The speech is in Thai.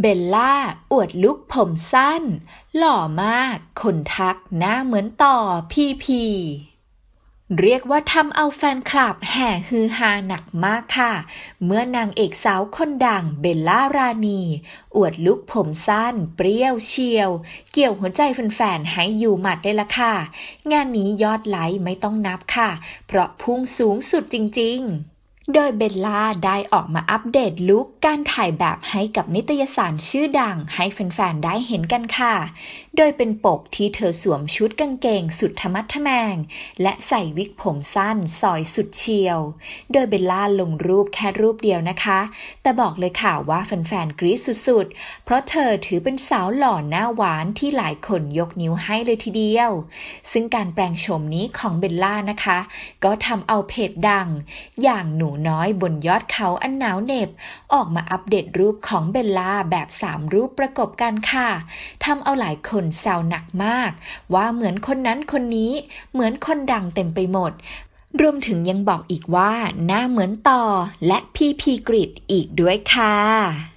เบลล่าอวดลุกผมสั้น หล่อมาก คนทักหน้าเหมือนต่อพีพีเรียกว่าทำเอาแฟนคลับแห่ฮือฮาหนักมากค่ะ เมื่อนางเอกสาวคนดัง เบลล่าราณี อวดลุกผมสั้นเปรี้ยวเชียว เกี่ยวหัวใจแฟนๆให้อยู่หมัดได้ละค่ะ งานนี้ยอดไลค์ไม่ต้องนับค่ะ เพราะพุ่งสูงสุดจริงๆโดยเบลล่าได้ออกมาอัปเดตลุคการถ่ายแบบให้กับนิตยสารชื่อดัง ให้แฟนๆได้เห็นกันค่ะ โดยเป็นปกที่เธอสวมชุดกางเกงสุดธรรมดทแมงและใส่วิกผมสั้นซอยสุดเชียว โดยเบลล่าลงรูปแค่รูปเดียวนะคะ แต่บอกเลยค่ะว่าแฟนๆกรี๊ดสุดๆ เพราะเธอถือเป็นสาวหล่อหน้าหวานที่หลายคนยกนิ้วให้เลยทีเดียว ซึ่งการแปลงโฉมนี้ของเบลล่านะคะ ก็ทำเอาเพจดังอย่างหนูน้อยบนยอดเขาอันหนาวเหน็บ ออกมาอัปเดตรูปของเบลล่าแบบสามรูปประกบกันค่ะทำเอาหลายคนแซวหนักมาก ว่าเหมือนคนนั้นคนนี้ เหมือนคนดังเต็มไปหมด รวมถึงยังบอกอีกว่า หน้าเหมือนต่อและพีพีกริดอีกด้วยค่ะ